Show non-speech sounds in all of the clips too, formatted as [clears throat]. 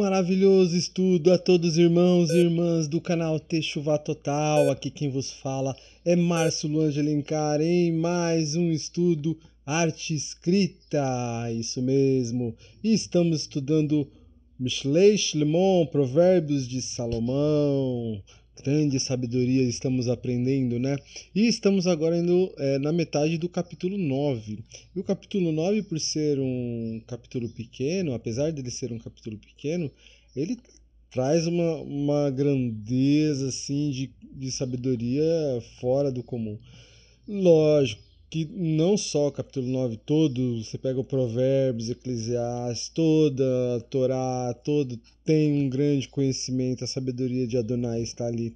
maravilhoso estudo a todos irmãos e irmãs do canal Techuvá Total. Aqui quem vos fala é Márcio Luange Alencar em mais um estudo Arte Escrita. Isso mesmo, e estamos estudando Mishlei Shlemon, Provérbios de Salomão grande sabedoria estamos aprendendo, né? E estamos agora indo é, na metade do capítulo 9. E o capítulo 9, por ser um capítulo pequeno, apesar dele ser um capítulo pequeno, ele traz uma, uma grandeza assim de, de sabedoria fora do comum. Lógico que não só o capítulo 9 todo, você pega o Provérbios, Eclesiastes, toda a Torá, todo tem um grande conhecimento, a sabedoria de Adonai está ali.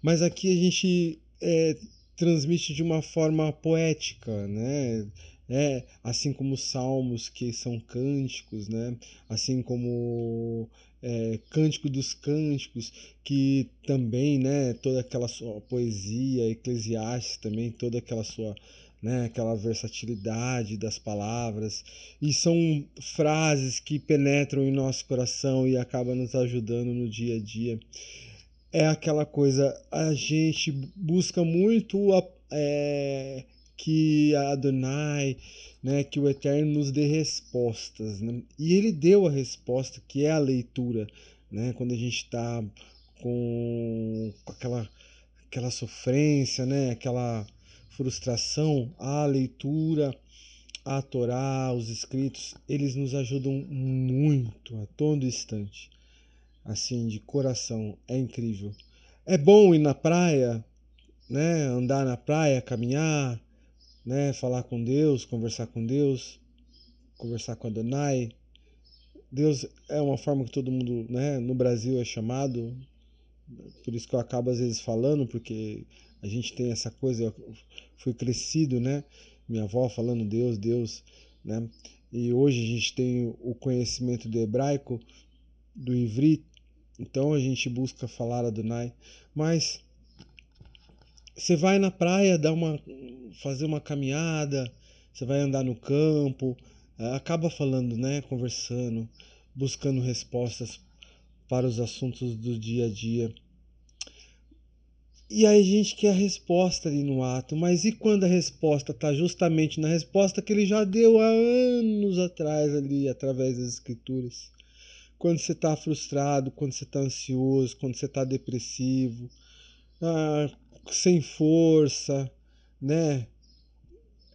Mas aqui a gente é, transmite de uma forma poética, né? É, assim como os salmos que são cânticos, né? Assim como é, Cântico dos Cânticos, que também, né? Toda aquela sua poesia, Eclesiastes também, toda aquela sua né? aquela versatilidade das palavras. E são frases que penetram em nosso coração e acabam nos ajudando no dia a dia. É aquela coisa, a gente busca muito a, é, que a Adonai, né, que o Eterno nos dê respostas. Né? E ele deu a resposta, que é a leitura. Né? Quando a gente está com, com aquela, aquela sofrência, né? aquela frustração, a leitura, a Torá, os escritos, eles nos ajudam muito a todo instante. Assim, de coração, é incrível. É bom ir na praia, né? Andar na praia, caminhar, né? Falar com Deus, conversar com Deus, conversar com Adonai. Deus é uma forma que todo mundo, né? No Brasil é chamado, por isso que eu acabo às vezes falando, porque a gente tem essa coisa, eu fui crescido, né? Minha avó falando Deus, Deus, né? E hoje a gente tem o conhecimento do hebraico, do ivrit, então a gente busca falar Adonai, mas você vai na praia dar uma fazer uma caminhada, você vai andar no campo, eh, acaba falando, né, conversando, buscando respostas para os assuntos do dia a dia. E aí a gente quer a resposta ali no ato, mas e quando a resposta está justamente na resposta que ele já deu há anos atrás ali, através das escrituras? Quando você está frustrado, quando você está ansioso, quando você está depressivo, ah, sem força, né?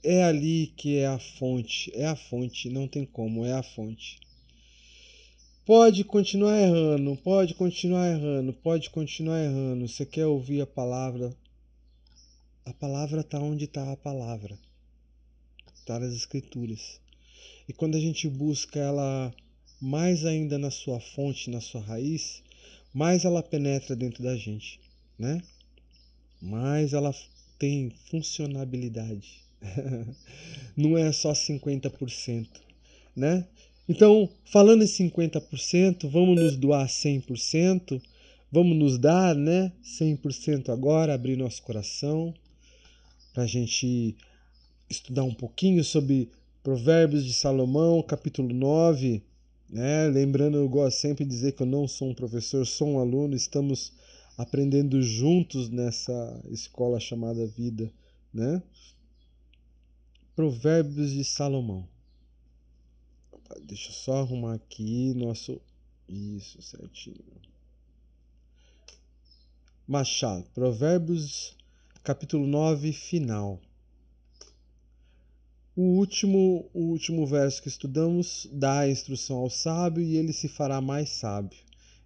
É ali que é a fonte, é a fonte, não tem como, é a fonte. Pode continuar errando, pode continuar errando, pode continuar errando. Você quer ouvir a palavra? A palavra está onde está a palavra. Está nas Escrituras. E quando a gente busca ela mais ainda na sua fonte, na sua raiz, mais ela penetra dentro da gente, né? Mais ela tem funcionabilidade. [laughs] Não é só 50%, né? Então, falando em 50%, vamos nos doar 100%, vamos nos dar, né, 100% agora, abrir nosso coração para a gente estudar um pouquinho sobre Provérbios de Salomão, capítulo 9. Né? Lembrando, eu gosto sempre de dizer que eu não sou um professor, sou um aluno, estamos aprendendo juntos nessa escola chamada vida. Né? Provérbios de Salomão. Tá, deixa eu só arrumar aqui nosso. Isso, certinho. Machado, Provérbios, capítulo 9, final. O último, o último verso que estudamos dá a instrução ao sábio e ele se fará mais sábio.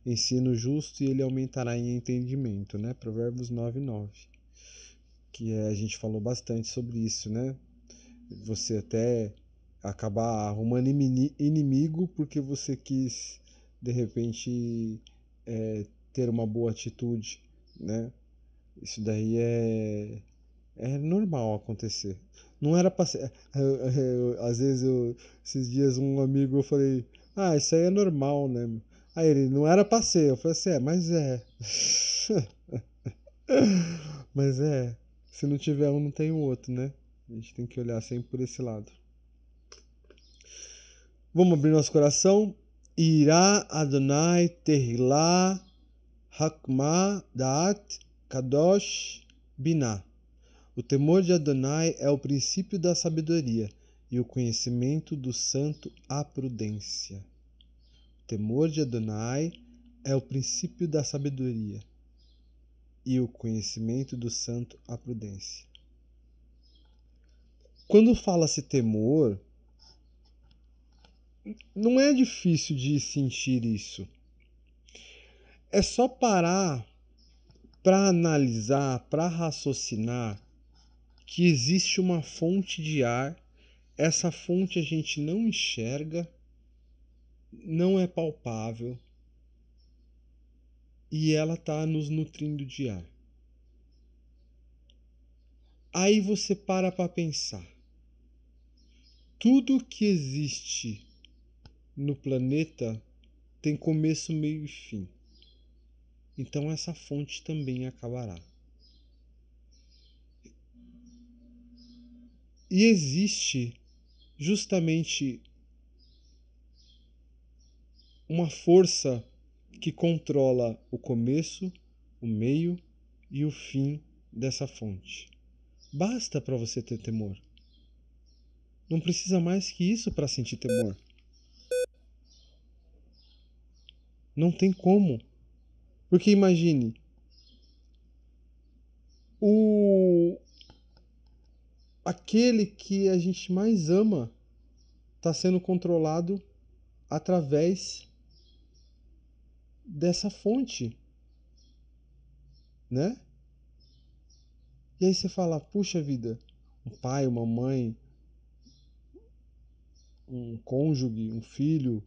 Ensina o justo e ele aumentará em entendimento, né? Provérbios 9, 9. Que é, a gente falou bastante sobre isso, né? Você até acabar arrumando inimigo porque você quis de repente é, ter uma boa atitude, né? Isso daí é é normal acontecer. Não era pra ser. Eu, eu, eu, às vezes, eu, esses dias, um amigo eu falei: Ah, isso aí é normal, né? Aí ele: Não era pra ser. Eu falei assim: É, mas é. [laughs] mas é. Se não tiver um, não tem o outro, né? A gente tem que olhar sempre por esse lado. Vamos abrir nosso coração. Irá Adonai Tehilá Hakma Daat Kadosh Binah. O temor de Adonai é o princípio da sabedoria e o conhecimento do santo a prudência. O temor de Adonai é o princípio da sabedoria e o conhecimento do santo a prudência. Quando fala-se temor, não é difícil de sentir isso. É só parar para analisar, para raciocinar que existe uma fonte de ar, essa fonte a gente não enxerga, não é palpável e ela está nos nutrindo de ar. Aí você para para pensar. Tudo que existe no planeta tem começo, meio e fim. Então essa fonte também acabará. E existe justamente uma força que controla o começo, o meio e o fim dessa fonte. Basta para você ter temor. Não precisa mais que isso para sentir temor. Não tem como. Porque imagine. O aquele que a gente mais ama está sendo controlado através dessa fonte, né? E aí você fala, puxa vida, um pai, uma mãe, um cônjuge, um filho,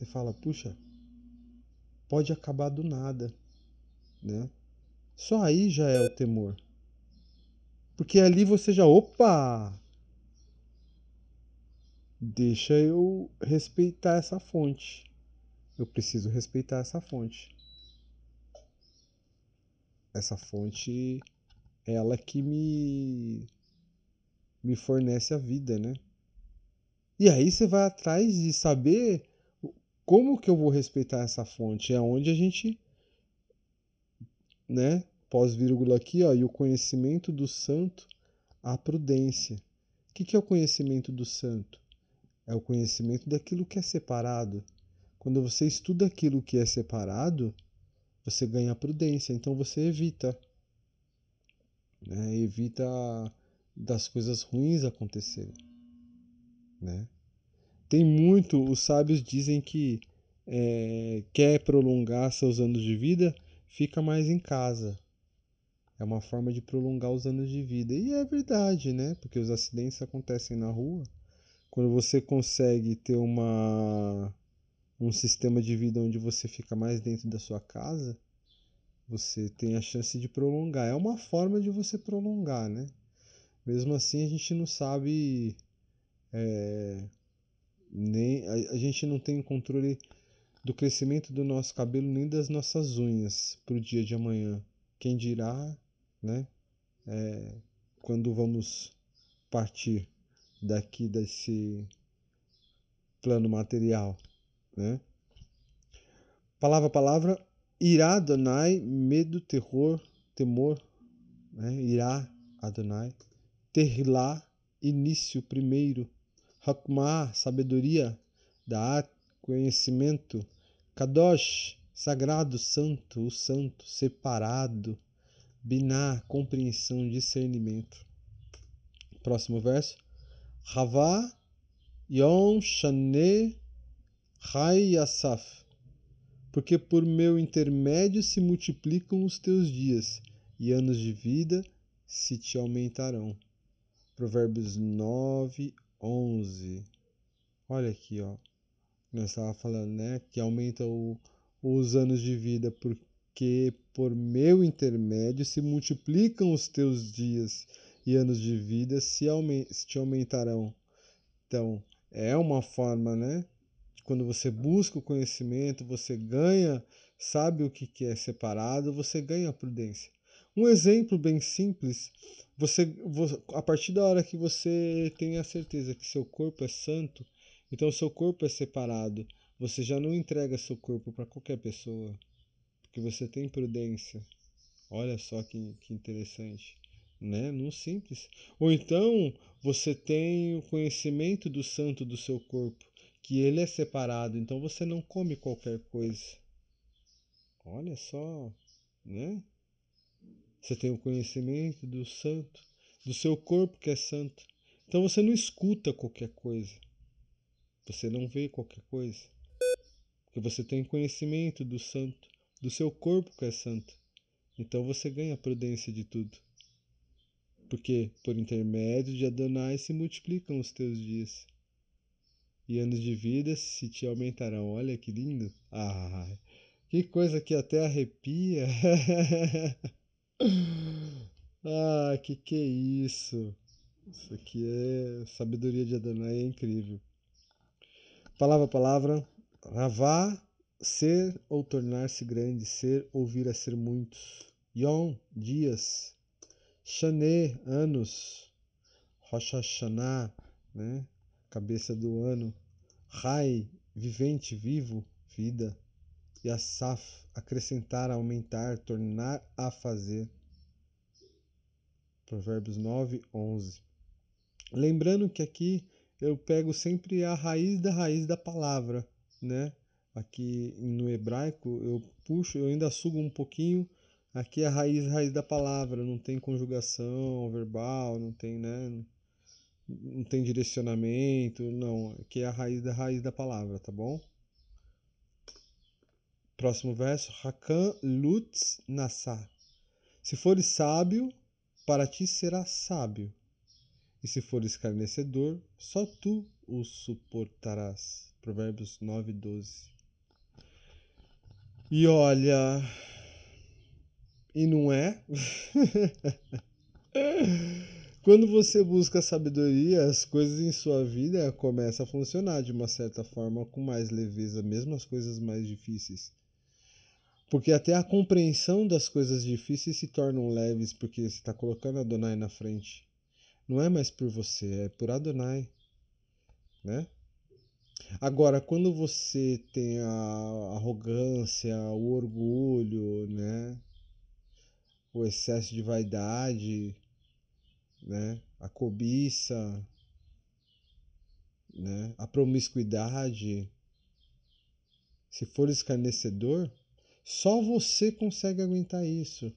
você fala, puxa, pode acabar do nada, né? Só aí já é o temor. Porque ali você já, opa! Deixa eu respeitar essa fonte. Eu preciso respeitar essa fonte. Essa fonte, ela que me me fornece a vida, né? E aí você vai atrás de saber como que eu vou respeitar essa fonte? É onde a gente, né? Pós-vírgula aqui, ó, e o conhecimento do santo, a prudência. O que, que é o conhecimento do santo? É o conhecimento daquilo que é separado. Quando você estuda aquilo que é separado, você ganha prudência, então você evita. Né? Evita das coisas ruins acontecerem. Né? Tem muito, os sábios dizem que é, quer prolongar seus anos de vida, fica mais em casa. É uma forma de prolongar os anos de vida. E é verdade, né? Porque os acidentes acontecem na rua. Quando você consegue ter uma, um sistema de vida onde você fica mais dentro da sua casa, você tem a chance de prolongar. É uma forma de você prolongar, né? Mesmo assim, a gente não sabe é, nem né? a, a gente não tem controle do crescimento do nosso cabelo nem das nossas unhas para o dia de amanhã. Quem dirá, né? É, quando vamos partir daqui desse plano material, né? Palavra palavra, irá Adonai, medo, terror, temor, né? irá Adonai, ter lá início, primeiro, Hakmah, sabedoria, Daat, conhecimento, Kadosh, sagrado, santo, o santo, separado, Biná, compreensão, discernimento. Próximo verso. Havá Yom Shane Hayasaf. Porque por meu intermédio se multiplicam os teus dias, e anos de vida se te aumentarão. Provérbios 9, 11. Olha aqui, ó. Nós estávamos falando, né, que aumenta o, os anos de vida porque por meu intermédio se multiplicam os teus dias e anos de vida se, se te aumentarão. Então, é uma forma, né? Quando você busca o conhecimento, você ganha, sabe o que, que é separado, você ganha prudência. Um exemplo bem simples, você a partir da hora que você tem a certeza que seu corpo é santo, então seu corpo é separado, você já não entrega seu corpo para qualquer pessoa, porque você tem prudência. Olha só que, que interessante né? No simples. Ou então você tem o conhecimento do santo do seu corpo, que ele é separado, então você não come qualquer coisa. Olha só, né? Você tem o conhecimento do santo, do seu corpo que é santo. Então você não escuta qualquer coisa. Você não vê qualquer coisa. Porque você tem conhecimento do santo, do seu corpo que é santo. Então você ganha prudência de tudo. Porque por intermédio de Adonai se multiplicam os teus dias. E anos de vida se te aumentarão. Olha que lindo! Ah, que coisa que até arrepia! [laughs] ah, que que é isso? Isso aqui é sabedoria de Adonai, é incrível. Palavra a palavra, Ravá, ser ou tornar-se grande, ser ou vir a ser muitos. Yom, dias. Shané, anos. Rosh Hashanah, né? cabeça do ano. Rai, vivente, vivo, vida e Asaf acrescentar, aumentar, tornar a fazer. Provérbios 9, 11. Lembrando que aqui eu pego sempre a raiz da raiz da palavra, né? Aqui no hebraico eu puxo, eu ainda sugo um pouquinho. Aqui é a raiz, raiz da palavra, não tem conjugação verbal, não tem, né? Não tem direcionamento, não. Aqui é a raiz da raiz da palavra, tá bom? Próximo verso. Rakan Lutz Nassar. Se fores sábio, para ti será sábio. E se fores escarnecedor, só tu o suportarás. Provérbios 9, 12. E olha. E não é? [laughs] Quando você busca sabedoria, as coisas em sua vida começam a funcionar de uma certa forma com mais leveza, mesmo as coisas mais difíceis. Porque até a compreensão das coisas difíceis se tornam leves porque você está colocando Adonai na frente. Não é mais por você, é por Adonai. Né? Agora, quando você tem a arrogância, o orgulho, né? o excesso de vaidade, né? a cobiça, né? a promiscuidade, se for escarnecedor, só você consegue aguentar isso.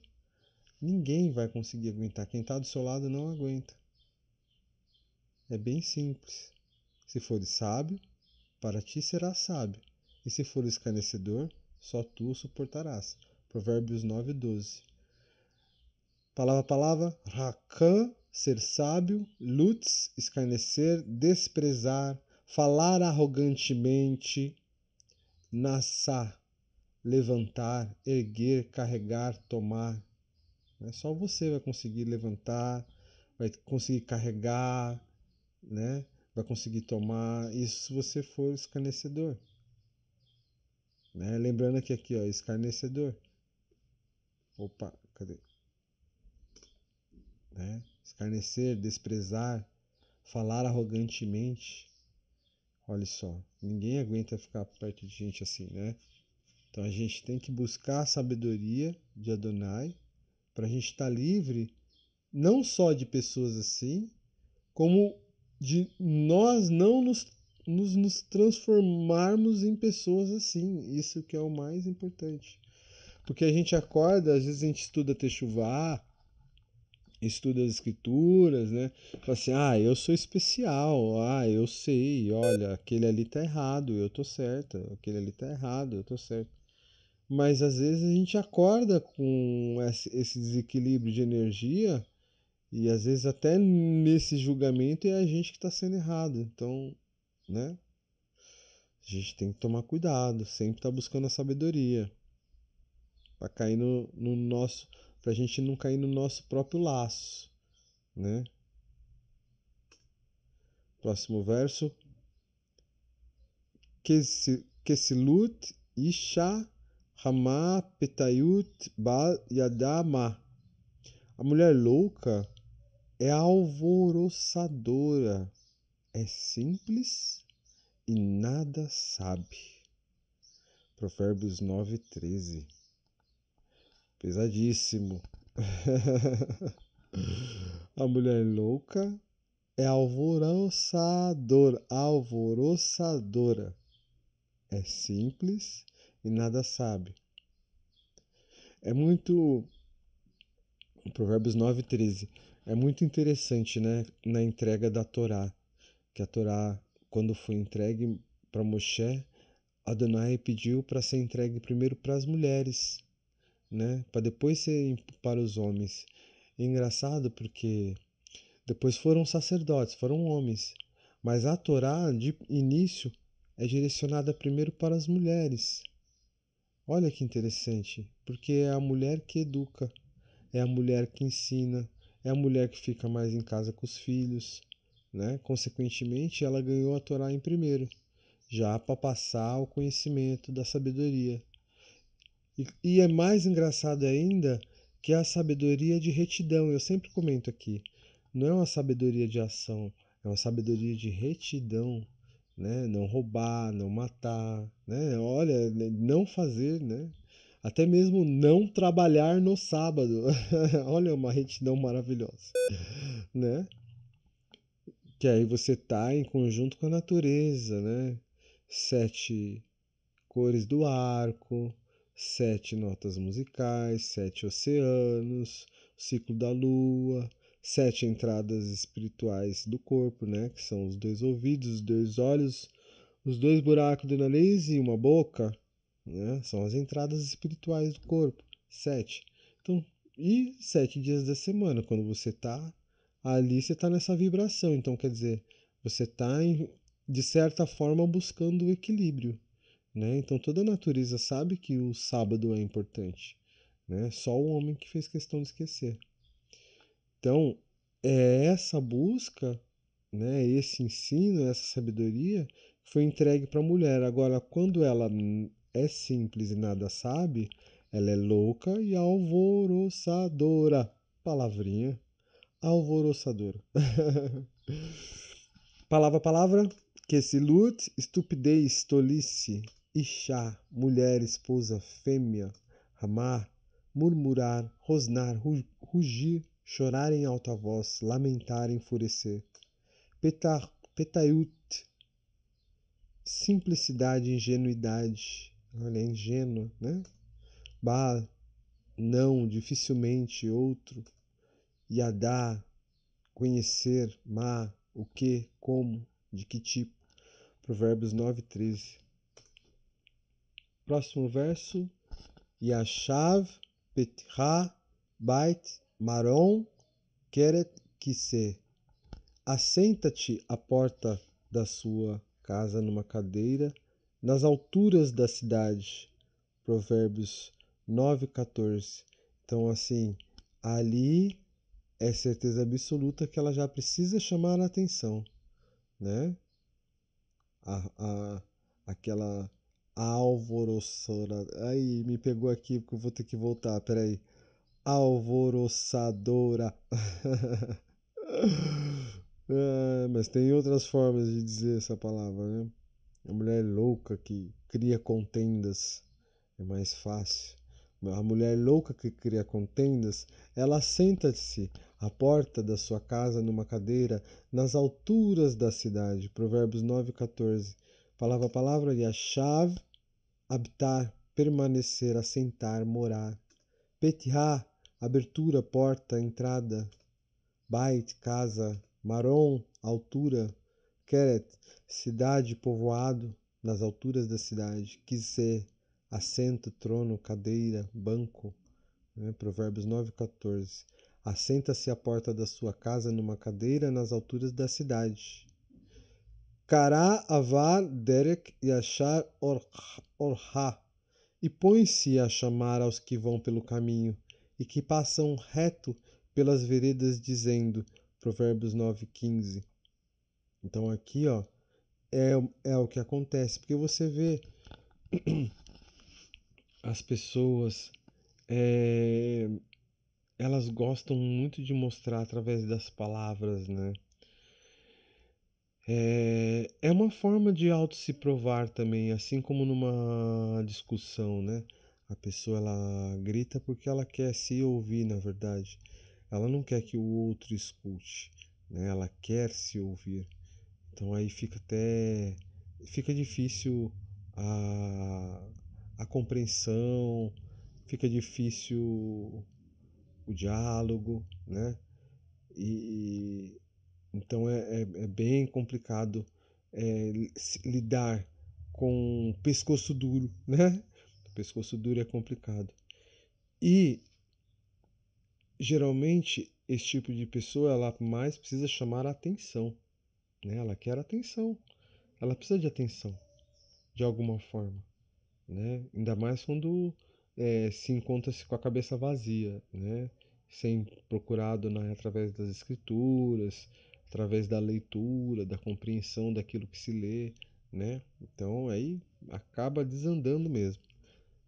Ninguém vai conseguir aguentar. Quem está do seu lado não aguenta. É bem simples. Se fores sábio, para ti será sábio. E se for escarnecedor, só tu o suportarás. Provérbios 9, 12. Palavra a palavra, Rakan, ser sábio, Lutz, escarnecer, desprezar, falar arrogantemente, nasar levantar, erguer, carregar, tomar. Né? Só você vai conseguir levantar, vai conseguir carregar, né? vai conseguir tomar. Isso se você for escarnecedor. Né? Lembrando que aqui, ó, escarnecedor. Opa, cadê? Né? Escarnecer, desprezar, falar arrogantemente. Olha só, ninguém aguenta ficar perto de gente assim, né? Então a gente tem que buscar a sabedoria de Adonai para a gente estar tá livre não só de pessoas assim, como de nós não nos, nos, nos transformarmos em pessoas assim. Isso que é o mais importante. Porque a gente acorda, às vezes a gente estuda Techuvá, estuda as escrituras, né? Fala assim, ah, eu sou especial, ah, eu sei, olha, aquele ali tá errado, eu tô certa, aquele ali tá errado, eu tô certo mas às vezes a gente acorda com esse desequilíbrio de energia e às vezes até nesse julgamento é a gente que está sendo errado. Então, né? A gente tem que tomar cuidado, sempre tá buscando a sabedoria para cair no, no nosso, para a gente não cair no nosso próprio laço, né? Próximo verso. Que se, que se lute chá Ramá Petayut Bal Yadama. A mulher louca é alvoroçadora, é simples e nada sabe. Provérbios 9, 13. Pesadíssimo. [laughs] a mulher louca é alvoroçadora, alvoroçadora. É simples e nada sabe. É muito. Provérbios 9, 13. É muito interessante né, na entrega da Torá, que a Torá, quando foi entregue para Moshe, Adonai pediu para ser entregue primeiro para as mulheres, né, para depois ser para os homens. E é engraçado porque depois foram sacerdotes, foram homens, mas a Torá, de início, é direcionada primeiro para as mulheres. Olha que interessante, porque é a mulher que educa, é a mulher que ensina, é a mulher que fica mais em casa com os filhos, né? Consequentemente, ela ganhou a Torá em primeiro, já para passar o conhecimento da sabedoria. E, e é mais engraçado ainda que é a sabedoria de retidão, eu sempre comento aqui, não é uma sabedoria de ação, é uma sabedoria de retidão né? Não roubar, não matar, né? Olha, né, não fazer, né? Até mesmo não trabalhar no sábado. [laughs] Olha uma retidão maravilhosa, né? Que aí você tá em conjunto com a natureza, né? Sete cores do arco, sete notas musicais, sete oceanos, ciclo da lua, sete entradas espirituais do corpo, né? Que são os dois ouvidos, os dois olhos, os dois buracos do nariz e uma boca, né? São as entradas espirituais do corpo, sete. Então, e sete dias da semana, quando você está ali, você está nessa vibração. Então, quer dizer, você está, de certa forma, buscando o equilíbrio. Né? Então, toda a natureza sabe que o sábado é importante. Né? Só o homem que fez questão de esquecer. Então, é essa busca, né, esse ensino, essa sabedoria foi entregue para a mulher. Agora, quando ela é simples e nada sabe, ela é louca e alvoroçadora. Palavrinha. Alvoroçadora. [laughs] palavra, palavra. Que se lute, estupidez, tolice, ixá, mulher, esposa, fêmea, amar, murmurar, rosnar, rugir, chorar em alta voz, lamentar, enfurecer. Petar, petaiut, simplicidade, ingenuidade. Olha, é ingênuo, né? Ba, não, dificilmente, outro. Yadá, conhecer, ma, o que, como, de que tipo. Provérbios 9, 13. Próximo verso. Yashav, Petra, Bait, Maron queret que se assenta-te à porta da sua casa numa cadeira nas alturas da cidade. Provérbios 9:14. Então assim, ali é certeza absoluta que ela já precisa chamar a atenção, né? A, a aquela alvoroçora. Aí me pegou aqui porque eu vou ter que voltar, peraí alvoroçadora. é, [laughs] mas tem outras formas de dizer essa palavra, né? A mulher louca que cria contendas é mais fácil. A mulher louca que cria contendas, ela senta-se à porta da sua casa numa cadeira nas alturas da cidade. Provérbios 14. Palavra a palavra e a chave habitar, permanecer, assentar, morar. Petirá abertura, porta, entrada, bait, casa, marom, altura, keret, cidade, povoado, nas alturas da cidade, quiser, assento, trono, cadeira, banco. Né? Provérbios 9, 14. Assenta-se à porta da sua casa numa cadeira nas alturas da cidade. Kará avar derek yachar, orha, orha e põe-se a chamar aos que vão pelo caminho e que passam reto pelas veredas dizendo, Provérbios 9,15. Então aqui, ó, é, é o que acontece, porque você vê [clears throat] as pessoas, é, elas gostam muito de mostrar através das palavras, né? É, é uma forma de auto se provar também, assim como numa discussão, né? A pessoa ela grita porque ela quer se ouvir, na verdade. Ela não quer que o outro escute, né? Ela quer se ouvir. Então aí fica até fica difícil a a compreensão, fica difícil o diálogo, né? E então é, é, é bem complicado é, lidar com pescoço duro, [laughs] né? pescoço duro é complicado. E geralmente esse tipo de pessoa ela mais precisa chamar a atenção, né? Ela quer atenção, ela precisa de atenção, de alguma forma, né? Ainda mais quando é, se encontra-se com a cabeça vazia, né? Sem procurado né, através das escrituras, através da leitura, da compreensão daquilo que se lê, né? Então aí acaba desandando mesmo.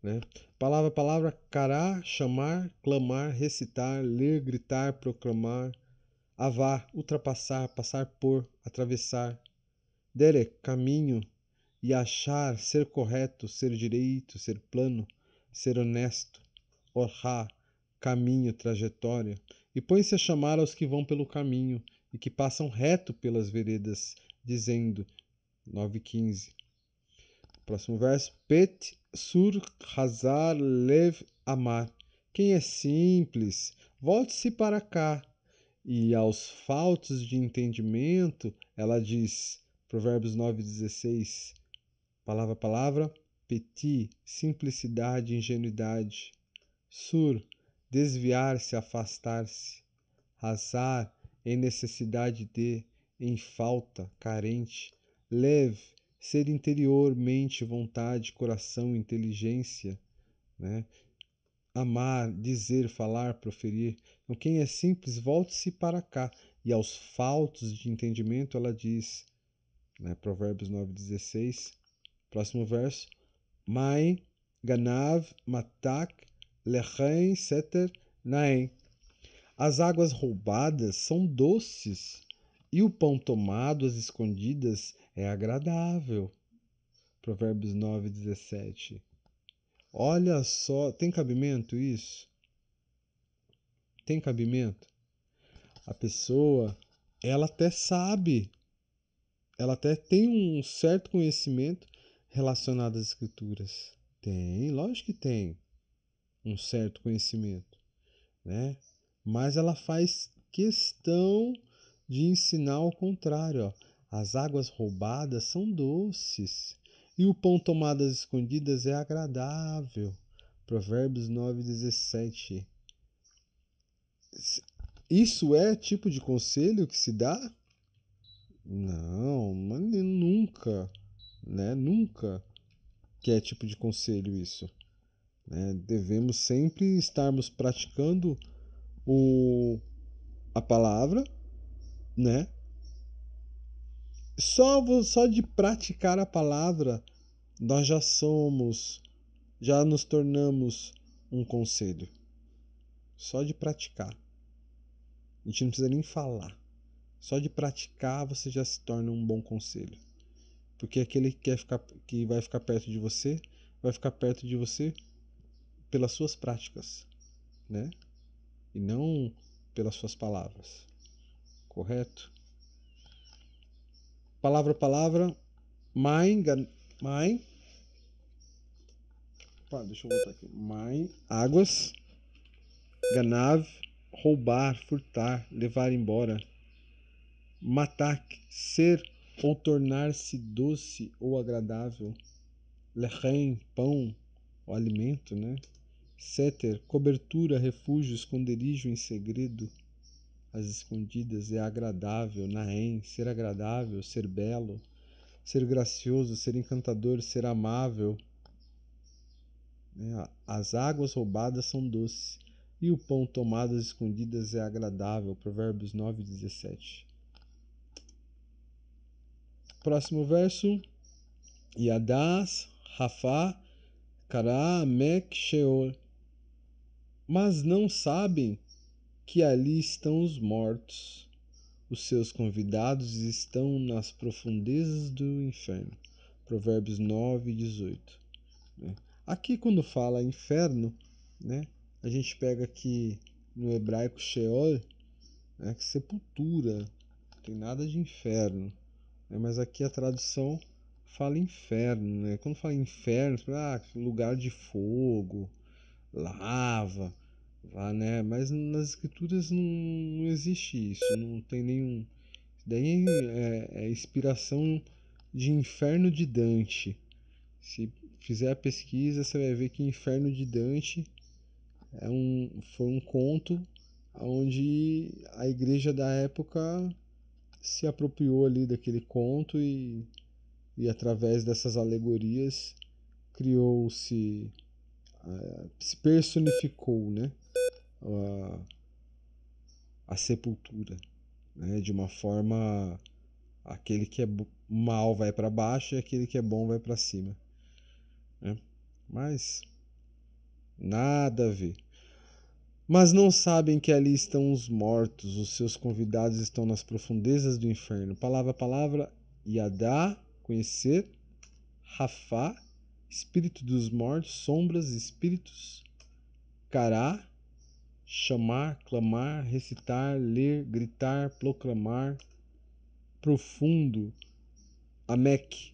Né? Palavra a palavra, cará, chamar, clamar, recitar, ler, gritar, proclamar, avar, ultrapassar, passar por, atravessar. Dere, caminho, e achar, ser correto, ser direito, ser plano, ser honesto. Orhá, caminho, trajetória. E põe-se a chamar aos que vão pelo caminho e que passam reto pelas veredas, dizendo: 9,15. Próximo verso. Pet Sur Hazar Lev Amar. Quem é simples, volte-se para cá. E aos faltos de entendimento, ela diz, Provérbios 9,16, palavra a palavra, petit, simplicidade, ingenuidade. Sur, desviar-se, afastar-se. Hazar, em necessidade de, em falta, carente. Leve, ser interior, mente, vontade, coração, inteligência, né? amar, dizer, falar, proferir. Então, quem é simples, volte-se para cá. E aos faltos de entendimento, ela diz, né? Provérbios 9,16, próximo verso: Mai ganav matak Lechem, seter naem. As águas roubadas são doces, e o pão tomado às escondidas é agradável. Provérbios 9, 17. Olha só, tem cabimento isso? Tem cabimento? A pessoa, ela até sabe, ela até tem um certo conhecimento relacionado às escrituras. Tem, lógico que tem um certo conhecimento, né? Mas ela faz questão de ensinar o contrário, ó. As águas roubadas são doces, e o pão tomado às escondidas é agradável. Provérbios 9,17. Isso é tipo de conselho que se dá? Não, mas nunca, né? Nunca que é tipo de conselho isso. Né? Devemos sempre estarmos praticando o, a palavra, né? Só, só de praticar a palavra, nós já somos, já nos tornamos um conselho. Só de praticar. A gente não precisa nem falar. Só de praticar você já se torna um bom conselho. Porque aquele que, quer ficar, que vai ficar perto de você, vai ficar perto de você pelas suas práticas, né? E não pelas suas palavras. Correto? palavra palavra, mãe, mãe, pá, deixa eu aqui, mãe, águas, ganav, roubar, furtar, levar embora, matar, ser ou tornar-se doce ou agradável, lechem, pão, o alimento, né? Seter, cobertura, refúgio, esconderijo em segredo, às escondidas é agradável, naém, ser agradável, ser belo, ser gracioso, ser encantador, ser amável. É, as águas roubadas são doces, e o pão tomado às escondidas é agradável. Provérbios 9, 17. Próximo verso. Yadas, Rafa, Kara, Mek, Sheol. Mas não sabem que ali estão os mortos. Os seus convidados estão nas profundezas do inferno. Provérbios 9, 18. Né? Aqui, quando fala inferno, né, a gente pega aqui no hebraico Sheol, né, que sepultura, não tem nada de inferno. Né, mas aqui a tradução fala inferno. Né? Quando fala inferno, fala, ah, lugar de fogo, lava. Vá, né? Mas nas escrituras não, não existe isso, não tem nenhum. Daí é, é inspiração de Inferno de Dante. Se fizer a pesquisa, você vai ver que Inferno de Dante é um, foi um conto onde a igreja da época se apropriou ali daquele conto e, e através dessas alegorias criou-se, ah, se personificou, né? a, a sepultura, né? de uma forma aquele que é mal vai para baixo e aquele que é bom vai para cima. Né? Mas nada a ver. Mas não sabem que ali estão os mortos, os seus convidados estão nas profundezas do inferno. Palavra a palavra, Yadá, conhecer, Rafa, espírito dos mortos, sombras, espíritos, Cará, chamar, clamar, recitar, ler, gritar, proclamar. Profundo, amek,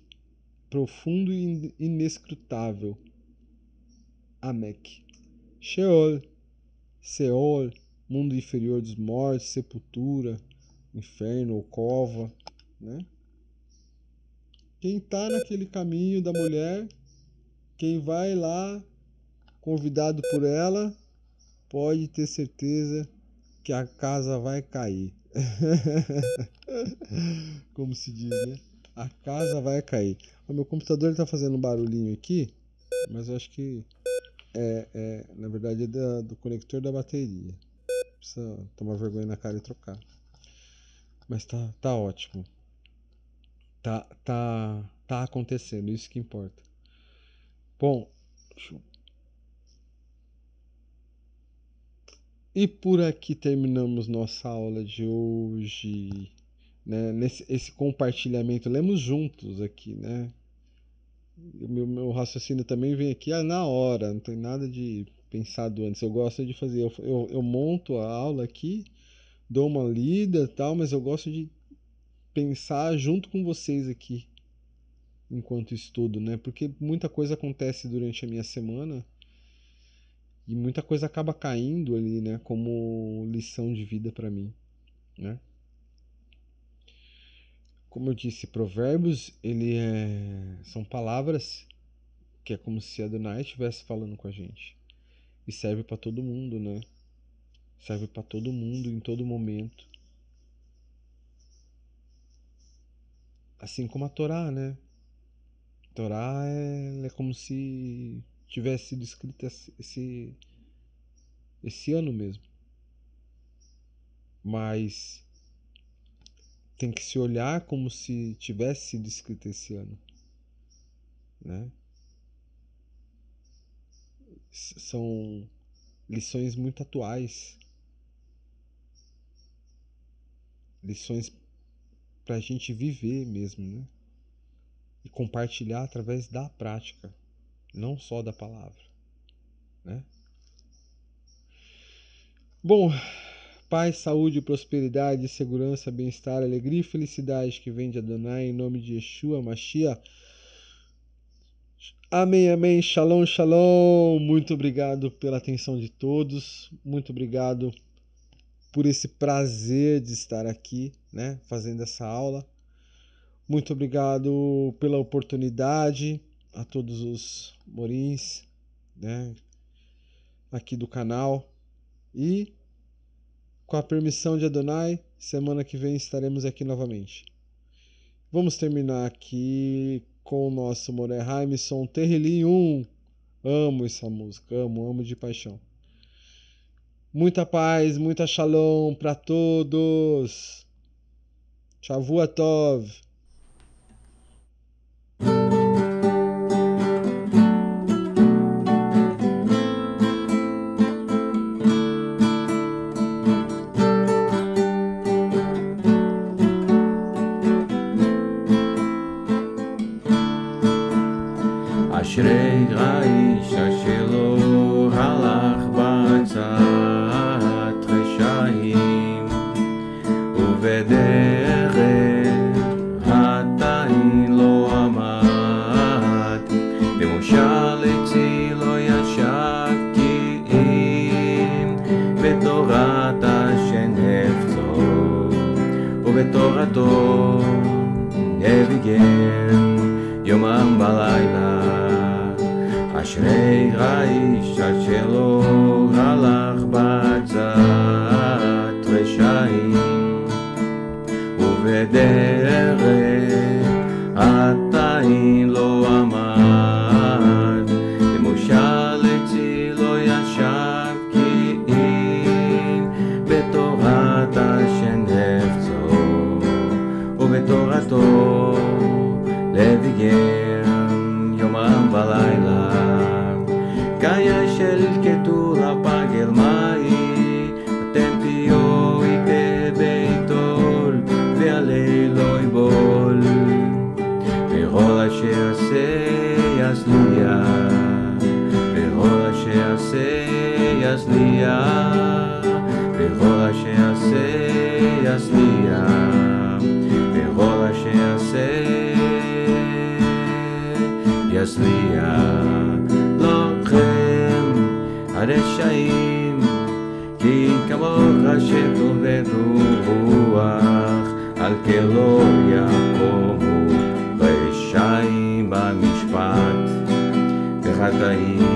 Profundo e inescrutável. amek, Sheol, Seol, mundo inferior dos mortos, sepultura, inferno ou cova, né? Quem está naquele caminho da mulher, quem vai lá convidado por ela, pode ter certeza que a casa vai cair. [laughs] Como se diz, né? A casa vai cair. O meu computador está fazendo um barulhinho aqui, mas eu acho que é, é na verdade é da, do conector da bateria. Precisa tomar vergonha na cara e trocar. Mas tá, tá ótimo. Tá, tá, tá acontecendo, isso que importa. Bom, deixa eu E por aqui terminamos nossa aula de hoje. Né? Nesse, esse compartilhamento, lemos juntos aqui, né? O meu, meu, raciocínio também vem aqui ah, na hora, não tem nada de pensado antes. Eu gosto de fazer, eu, eu, eu monto a aula aqui, dou uma lida tal, mas eu gosto de pensar junto com vocês aqui enquanto estudo, né? Porque muita coisa acontece durante a minha semana e muita coisa acaba caindo ali, né? Como lição de vida para mim, né? Como eu disse, provérbios, ele é... são palavras que é como se Adonai estivesse falando com a gente. E serve para todo mundo, né? Serve para todo mundo em todo momento. Assim como a Torá, né? Torá é, é como se tivesse sido escrita esse, esse ano mesmo. Mas tem que se olhar como se tivesse sido escrita esse ano. Né? São lições muito atuais. Lições para a gente viver mesmo, né? E compartilhar através da prática não só da palavra. Né? Bom, paz, saúde, prosperidade, segurança, bem-estar, alegria e felicidade que vem de Adonai em nome de Yeshua, Mashiach. Amém, amém. Shalom, shalom. Muito obrigado pela atenção de todos. Muito obrigado por esse prazer de estar aqui, né, fazendo essa aula. Muito obrigado pela oportunidade a todos os morins, né, aqui do canal. E com a permissão de Adonai, semana que vem estaremos aqui novamente. Vamos terminar aqui com o nosso Moré Son Terrilim 1. Amo essa música, amo, amo de paixão. Muita paz, muita shalom para todos. Shavuot Tov. יצליח, וכל אשר יעשה יצליח, וכל אשר יעשה יצליח. לוחם הרשעים, כי כמוך השם טובד רוח, על כלא יקומו רשעים במשפט, וחטאים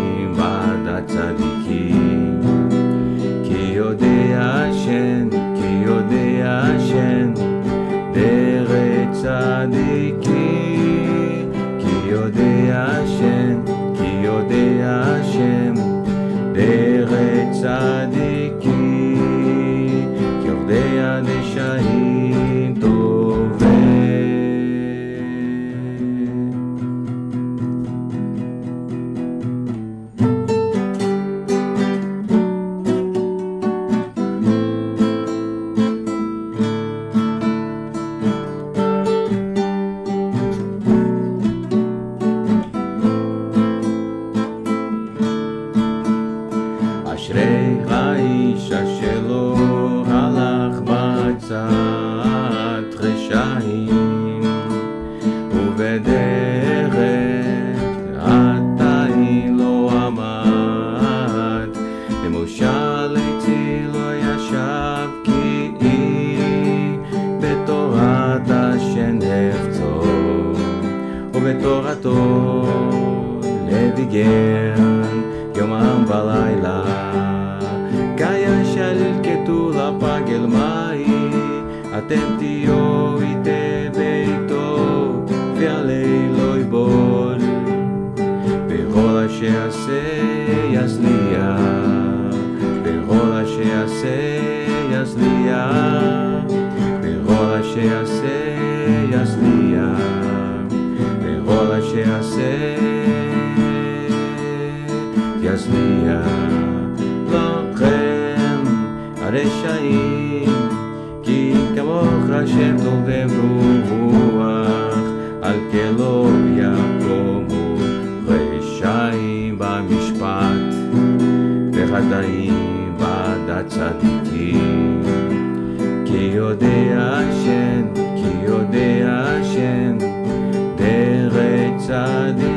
נזניח לוחם הרשעים, כי כמוך השם דובב רוח, על כן יקומו רשעים במשפט, וחטאים בדת צדיקים כי יודע השם, כי יודע השם, דרך צדיק